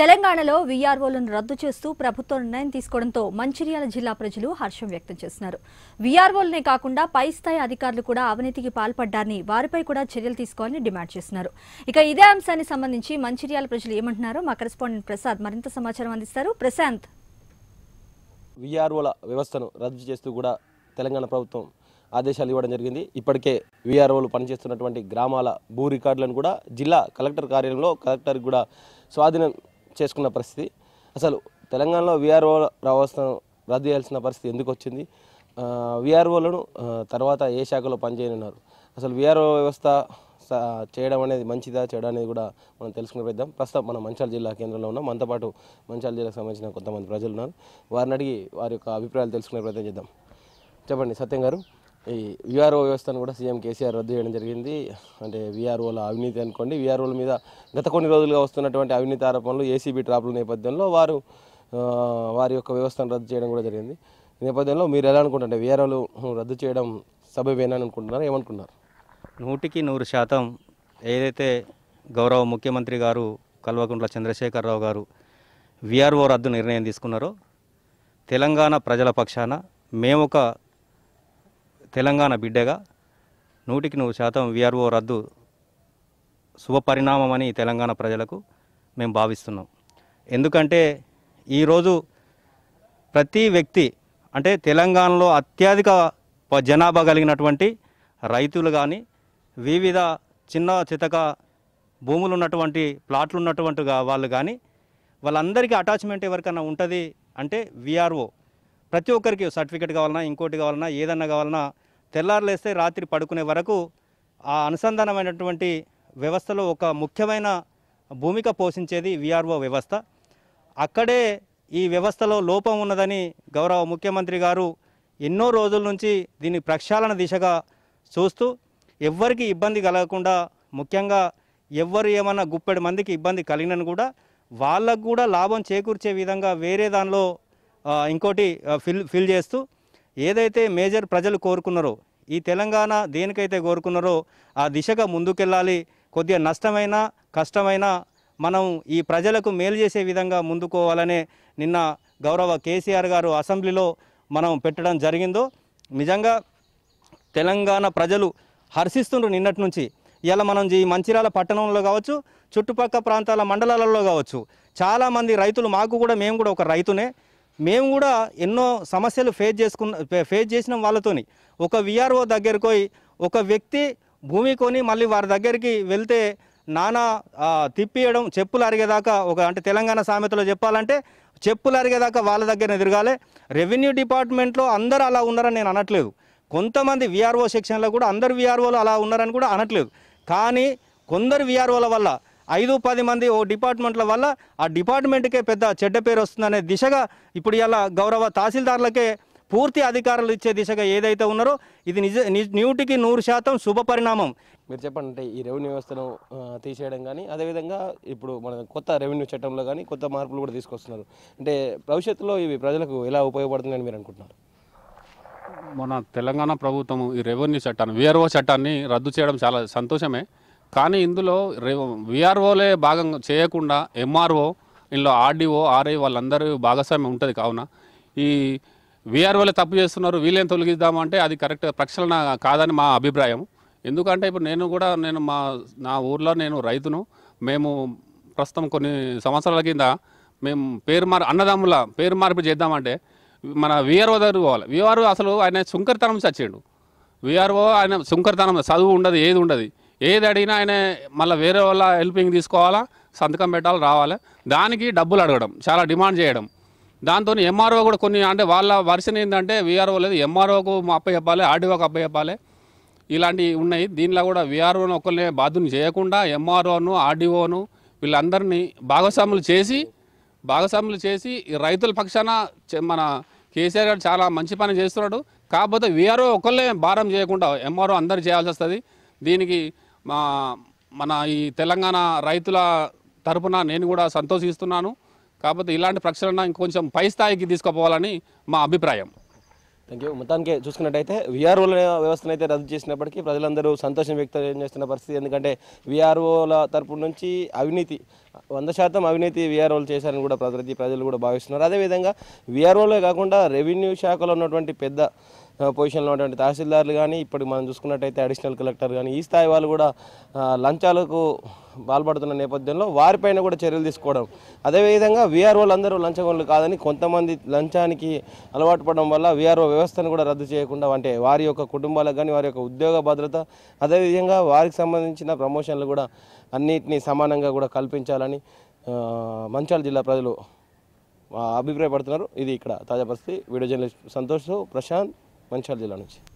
తెలంగాణలో వీఆర్ఓలను రద్దు చేస్తూ ప్రభుత్వం నిర్ణయం తీసుకోవడంతో మంచిర్యాల జిల్లా ప్రజలు హర్షం వ్యక్తం చేస్తున్నారు వీఆర్ఓలనే కాకుండా పై స్థాయి అధికారులు కూడా అవినీతికి పాల్పడ్డారని వారిపై కూడా చర్యలు తీసుకోవాలని డిమాండ్ చేస్తున్నారు ఇక ఇదే అంశానికి సంబంధించి మంచిర్యాల ప్రజలు ఏమంటున్నారో మా కరెస్పాండెంట్ ప్రసాద్ మరింత సమాచారం అందిస్తారు ప్రశాంత్ వీఆర్ఓల వ్యవస్థను రద్దు చేస్తూ కూడా తెలంగాణ ప్రభుత్వం ఆదేశాలు ఇవ్వడం జరిగింది ఇప్పటికే వీఆర్ఓలు పనిచేస్తున్నటువంటి గ్రామాల భూ రికార్డులను కూడా జిల్లా కలెక్టర్ కార్యాలయంలో కలెక్టర్ కూడా స్వాధీనం చేసుకున్న పరిస్థితి అసలు తెలంగాణలో విఆర్ఓ రావాల్సిన రద్దు చేయాల్సిన పరిస్థితి ఎందుకు వచ్చింది వీఆర్ఓలను తర్వాత ఏ శాఖలో పనిచేయనున్నారు అసలు వీఆర్ఓ వ్యవస్థ చేయడం అనేది మంచిదా చేయడం అనేది కూడా మనం తెలుసుకునే పెద్దాం ప్రస్తుతం మన మంచాల జిల్లా కేంద్రంలో ఉన్నాం మనతో పాటు మంచాల జిల్లాకు సంబంధించిన కొంతమంది ప్రజలు ఉన్నారు వారిని అడిగి వారి యొక్క అభిప్రాయాలు తెలుసుకునే ప్రయత్నం చేద్దాం చెప్పండి సత్యం గారు ఈ విఆర్ఓ వ్యవస్థను కూడా సీఎం కేసీఆర్ రద్దు చేయడం జరిగింది అంటే విఆర్ఓల అవినీతి అనుకోండి విఆర్ఓల మీద గత కొన్ని రోజులుగా వస్తున్నటువంటి అవినీతి ఆరోపణలు ఏసీబీ ట్రాపుల నేపథ్యంలో వారు వారి యొక్క వ్యవస్థను రద్దు చేయడం కూడా జరిగింది ఈ నేపథ్యంలో మీరు ఎలా అనుకుంటారు విఆర్ఓలు రద్దు చేయడం సభ్యమేనని అనుకుంటున్నారు ఏమనుకున్నారు నూటికి నూరు శాతం ఏదైతే గౌరవ ముఖ్యమంత్రి గారు కల్వకుంట్ల చంద్రశేఖరరావు గారు విఆర్ఓ రద్దు నిర్ణయం తీసుకున్నారో తెలంగాణ ప్రజల పక్షాన మేము ఒక తెలంగాణ బిడ్డగా నూటికి నూరు శాతం విఆర్ఓ రద్దు శుభపరిణామమని తెలంగాణ ప్రజలకు మేము భావిస్తున్నాం ఎందుకంటే ఈరోజు ప్రతి వ్యక్తి అంటే తెలంగాణలో అత్యధిక జనాభా కలిగినటువంటి రైతులు కానీ వివిధ చిన్న చితక భూములు ఉన్నటువంటి ప్లాట్లు ఉన్నటువంటి వాళ్ళు కానీ వాళ్ళందరికీ అటాచ్మెంట్ ఎవరికైనా ఉంటుంది అంటే విఆర్ఓ ప్రతి ఒక్కరికి సర్టిఫికేట్ కావాలన్నా ఇంకోటి కావాలన్నా ఏదన్నా కావాలన్నా తెల్లారులేస్తే రాత్రి పడుకునే వరకు ఆ అనుసంధానమైనటువంటి వ్యవస్థలో ఒక ముఖ్యమైన భూమిక పోషించేది విఆర్ఓ వ్యవస్థ అక్కడే ఈ వ్యవస్థలో లోపం ఉన్నదని గౌరవ ముఖ్యమంత్రి గారు ఎన్నో రోజుల నుంచి దీని ప్రక్షాళన దిశగా చూస్తూ ఎవ్వరికి ఇబ్బంది కలగకుండా ముఖ్యంగా ఎవ్వరు ఏమన్నా గుప్పెడు మందికి ఇబ్బంది కలిగినను కూడా వాళ్ళకు కూడా లాభం చేకూర్చే విధంగా వేరే దానిలో ఇంకోటి ఫిల్ ఫిల్ చేస్తూ ఏదైతే మేజర్ ప్రజలు కోరుకున్నారో ఈ తెలంగాణ దేనికైతే కోరుకున్నారో ఆ దిశగా ముందుకెళ్ళాలి కొద్దిగా నష్టమైనా కష్టమైనా మనం ఈ ప్రజలకు మేలు చేసే విధంగా ముందుకోవాలనే నిన్న గౌరవ కేసీఆర్ గారు అసెంబ్లీలో మనం పెట్టడం జరిగిందో నిజంగా తెలంగాణ ప్రజలు హర్షిస్తుండ్రు నిన్నటి నుంచి ఇలా మనం ఈ మంచిర్యాల పట్టణంలో కావచ్చు చుట్టుపక్క ప్రాంతాల మండలాలలో కావచ్చు చాలామంది రైతులు మాకు కూడా మేము కూడా ఒక రైతునే మేము కూడా ఎన్నో సమస్యలు ఫేస్ చేసుకున్న ఫేస్ చేసిన వాళ్ళతోని ఒక విఆర్ఓ దగ్గరికి పోయి ఒక వ్యక్తి భూమి కొని మళ్ళీ వారి దగ్గరికి వెళ్తే నానా తిప్పియడం చెప్పులు అరిగేదాకా ఒక అంటే తెలంగాణ సామెతలో చెప్పాలంటే చెప్పులు అరిగేదాకా వాళ్ళ దగ్గర ఎదురుగాలే రెవెన్యూ డిపార్ట్మెంట్లో అందరూ అలా ఉన్నారని నేను అనట్లేదు కొంతమంది విఆర్ఓ సెక్షన్లో కూడా అందరు విఆర్ఓలు అలా ఉన్నారని కూడా అనట్లేదు కానీ కొందరు విఆర్ఓల వల్ల ఐదు పది మంది ఓ డిపార్ట్మెంట్ల వల్ల ఆ డిపార్ట్మెంట్కే పెద్ద చెడ్డ పేరు వస్తుందనే దిశగా ఇప్పుడు ఇలా గౌరవ తహసీల్దార్లకే పూర్తి అధికారాలు ఇచ్చే దిశగా ఏదైతే ఉన్నారో ఇది నిజ న్యూటికి నూరు శాతం శుభ పరిణామం మీరు చెప్పండి అంటే ఈ రెవెన్యూ వ్యవస్థను తీసేయడం కానీ అదేవిధంగా ఇప్పుడు మన కొత్త రెవెన్యూ చట్టంలో కానీ కొత్త మార్పులు కూడా తీసుకొస్తున్నారు అంటే భవిష్యత్తులో ఇవి ప్రజలకు ఎలా ఉపయోగపడుతుందని మీరు అనుకుంటున్నారు మన తెలంగాణ ప్రభుత్వం ఈ రెవెన్యూ చట్టాన్ని విఆర్ఓ చట్టాన్ని రద్దు చేయడం చాలా సంతోషమే కానీ ఇందులో విఆర్ఓలే భాగం చేయకుండా ఎంఆర్ఓ ఇందులో ఆర్డీఓ ఆర్ఐ వాళ్ళందరూ భాగస్వామ్యం ఉంటుంది కావున ఈ విఆర్ఓలే తప్పు చేస్తున్నారు వీళ్ళేం తొలగిద్దామంటే అది కరెక్ట్ ప్రక్షాళన కాదని మా అభిప్రాయం ఎందుకంటే ఇప్పుడు నేను కూడా నేను మా నా ఊర్లో నేను రైతును మేము ప్రస్తుతం కొన్ని సంవత్సరాల కింద మేము పేరు మార్ అన్నదమ్ముల పేరు మార్పు చేద్దామంటే మన విఆర్ఓ దగ్గర పోవాలి విఆర్ఓ అసలు ఆయన శుంకర్తనం చచ్చాడు విఆర్ఓ ఆయన సుంకరితనం చదువు ఉండదు ఏది ఉండదు ఏది అడిగినా ఆయన మళ్ళీ వేరే వాళ్ళ హెల్పింగ్ తీసుకోవాలా సంతకం పెట్టాలి రావాలి దానికి డబ్బులు అడగడం చాలా డిమాండ్ చేయడం దాంతో ఎంఆర్ఓ కూడా కొన్ని అంటే వాళ్ళ వర్షన్ ఏంటంటే వీఆర్ఓ లేదు ఎంఆర్ఓకు అప్ప చెప్పాలి ఆర్డీఓకు అప్ప చెప్పాలి ఇలాంటివి ఉన్నాయి దీనిలో కూడా వీఆర్ఓను ఒకరిని బాధ్యుని చేయకుండా ఎంఆర్ఓను ఆర్డీఓను వీళ్ళందరినీ భాగస్వాములు చేసి భాగస్వాములు చేసి రైతుల పక్షాన మన కేసీఆర్ గారు చాలా మంచి పని చేస్తున్నాడు కాకపోతే వీఆర్ఓ ఒకళ్ళే భారం చేయకుండా ఎంఆర్ఓ అందరు చేయాల్సి వస్తుంది దీనికి మా మన ఈ తెలంగాణ రైతుల తరపున నేను కూడా సంతోషిస్తున్నాను కాకపోతే ఇలాంటి ప్రక్షాళన ఇంకొంచెం పై స్థాయికి తీసుకుపోవాలని మా అభిప్రాయం థ్యాంక్ యూ మొత్తానికి చూసుకున్నట్టయితే విఆర్ఓల వ్యవస్థను అయితే రద్దు చేసినప్పటికీ ప్రజలందరూ సంతోషం వ్యక్తం చేస్తున్న పరిస్థితి ఎందుకంటే విఆర్ఓల తరపు నుంచి అవినీతి వంద శాతం అవినీతి విఆర్ఓలు చేశారని కూడా ప్రతి ప్రజలు కూడా భావిస్తున్నారు అదేవిధంగా విఆర్ఓలే కాకుండా రెవెన్యూ శాఖలో ఉన్నటువంటి పెద్ద పొజిషన్లో ఉన్నటువంటి తహసీల్దార్లు కానీ ఇప్పుడు మనం చూసుకున్నట్టయితే అడిషనల్ కలెక్టర్ కానీ ఈ స్థాయి వాళ్ళు కూడా లంచాలకు పాల్పడుతున్న నేపథ్యంలో వారిపైన కూడా చర్యలు తీసుకోవడం అదేవిధంగా వీఆర్ఓలు అందరూ లంచగొండలు కాదని కొంతమంది లంచానికి అలవాటు పడడం వల్ల వీఆర్ఓ వ్యవస్థను కూడా రద్దు చేయకుండా అంటే వారి యొక్క కుటుంబాలకు కానీ వారి యొక్క ఉద్యోగ భద్రత అదేవిధంగా వారికి సంబంధించిన ప్రమోషన్లు కూడా అన్నిటినీ సమానంగా కూడా కల్పించాలని మంచాల జిల్లా ప్రజలు అభిప్రాయపడుతున్నారు ఇది ఇక్కడ తాజా పరిస్థితి వీడియో జర్నలిస్ట్ సంతోష్ ప్రశాంత్ मंच जिला